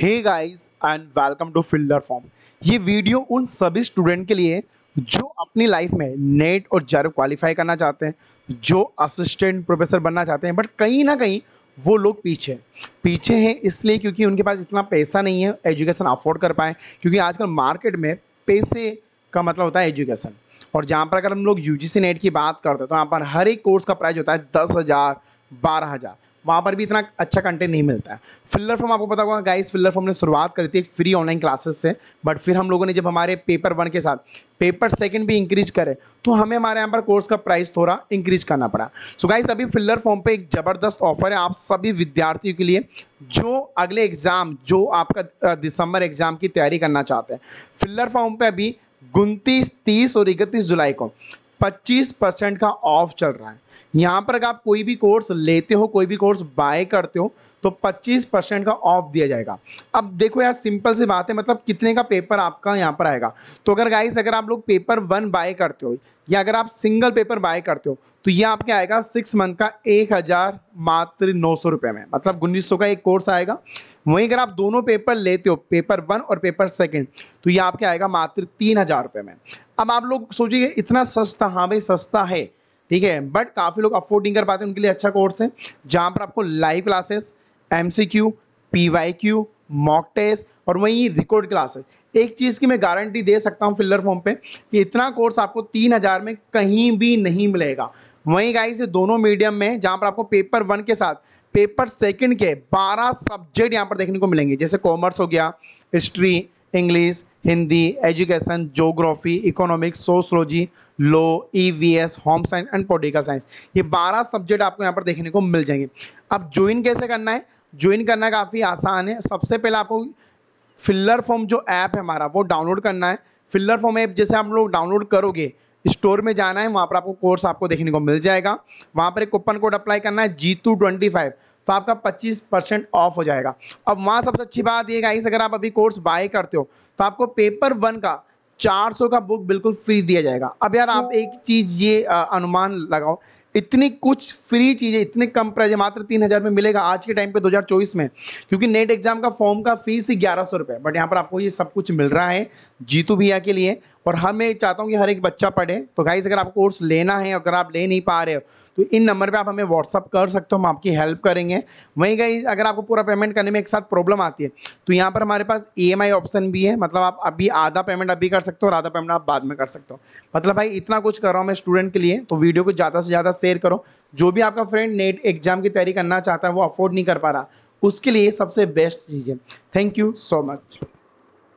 hey guys and welcome to filler form ये video उन सभी स्टूडेंट के लिए जो अपनी लाइफ में नेट और जर क्वालिफाई करना चाहते हैं जो असिस्टेंट प्रोफेसर बनना चाहते हैं बट कहीं ना कहीं वो लोग पीछे पीछे हैं इसलिए क्योंकि उनके पास इतना पैसा नहीं है एजुकेशन अफोर्ड कर पाए क्योंकि आजकल मार्केट में पैसे का मतलब होता है एजुकेशन और जहाँ पर अगर हम लोग यू जी नेट की बात करते हैं तो यहाँ पर हर एक कोर्स का प्राइस होता है दस हज़ार बारह हज़ार वहाँ पर भी इतना अच्छा कंटेंट नहीं मिलता है फिल्लर फॉर्म आपको पता होगा गाइस फिल्लर फॉर्म ने शुरुआत करी थी फ्री ऑनलाइन क्लासेस से बट फिर हम लोगों ने जब हमारे पेपर वन के साथ पेपर सेकंड भी इंक्रीज करे तो हमें हमारे यहाँ पर कोर्स का प्राइस थोड़ा इंक्रीज करना पड़ा सो so गाइस अभी फिल्लर फॉर्म पर एक ज़बरदस्त ऑफर है आप सभी विद्यार्थियों के लिए जो अगले एग्ज़ाम जो आपका दिसंबर एग्ज़ाम की तैयारी करना चाहते हैं फिल्लर फॉर्म पर अभी उनतीस तीस और इकतीस जुलाई को 25 परसेंट का ऑफ चल रहा है यहाँ पर अगर आप कोई भी कोर्स लेते हो कोई भी कोर्स बाय करते हो तो 25 परसेंट का ऑफ दिया जाएगा अब देखो यार सिंपल सी बात है मतलब कितने का पेपर आपका यहाँ पर आएगा तो अगर गाइस अगर आप लोग पेपर वन बाय करते हो या अगर आप सिंगल पेपर बाय करते हो तो ये आपके आएगा सिक्स मंथ का एक हज़ार मात्र नौ सौ रुपये में मतलब उन्नीस सौ का एक कोर्स आएगा वहीं अगर आप दोनों पेपर लेते हो पेपर वन और पेपर सेकंड तो ये आपके आएगा मात्र तीन हज़ार रुपये में अब आप लोग सोचिए इतना सस्ता हाँ भाई सस्ता है ठीक है बट काफ़ी लोग अफोर्ड नहीं कर पाते उनके लिए अच्छा कोर्स है जहाँ पर आपको live classes M C Q P Y Q mock test और वहीं रिकॉर्ड क्लासेस एक चीज़ की मैं गारंटी दे सकता हूँ फिल्डर फॉर्म पे कि इतना कोर्स आपको तीन हज़ार में कहीं भी नहीं मिलेगा वहीं गाइस दोनों मीडियम में जहाँ पर आपको पेपर वन के साथ पेपर सेकंड के बारह सब्जेक्ट यहाँ पर देखने को मिलेंगे जैसे कॉमर्स हो गया history English Hindi education geography economics sociology law EVS home science and political science ये बारह सब्जेक्ट आपको यहाँ पर देखने को मिल जाएंगे अब ज्वाइन कैसे करना है ज्वाइन करना काफ़ी आसान है सबसे पहले आपको फिल्लर फॉर्म जो ऐप है हमारा वो डाउनलोड करना है फिल्लर फॉर्म ऐप जैसे आप लोग डाउनलोड करोगे स्टोर में जाना है वहाँ पर आपको कोर्स आपको देखने को मिल जाएगा वहाँ पर एक कूपन कोड अप्लाई करना है जी टू ट्वेंटी फाइव तो आपका पच्चीस परसेंट ऑफ हो जाएगा अब वहाँ सबसे अच्छी बात ये गाइस अगर आप अभी कोर्स बाय करते हो तो आपको पेपर वन का चार सौ का बुक बिल्कुल फ्री दिया जाएगा अब यार आप एक चीज़ ये आ, अनुमान लगाओ इतनी कुछ फ्री चीज़ें इतने कम प्राइज मात्र तीन हज़ार में मिलेगा आज के टाइम पे 2024 में क्योंकि नेट एग्जाम का फॉर्म का फीस ही ग्यारह सौ रुपए बट यहाँ पर आपको ये सब कुछ मिल रहा है जीतू भैया के लिए और हमें चाहता हूँ कि हर एक बच्चा पढ़े तो गाइज अगर आपको कोर्स लेना है अगर आप ले नहीं पा रहे हो तो इन नंबर पे आप हमें व्हाट्सअप कर सकते हो हम आपकी हेल्प करेंगे वहीं गई अगर आपको पूरा पेमेंट करने में एक साथ प्रॉब्लम आती है तो यहाँ पर हमारे पास ई e ऑप्शन भी है मतलब आप अभी आधा पेमेंट अभी कर सकते हो और आधा पेमेंट आप बाद में कर सकते हो मतलब भाई इतना कुछ कर रहा हूँ मैं स्टूडेंट के लिए तो वीडियो को ज़्यादा से ज़्यादा शेयर करो जो भी आपका फ्रेंड नेट एग्जाम की तैयारी करना चाहता है वो अफोर्ड नहीं कर पा रहा उसके लिए सबसे बेस्ट चीज़ है थैंक यू सो मच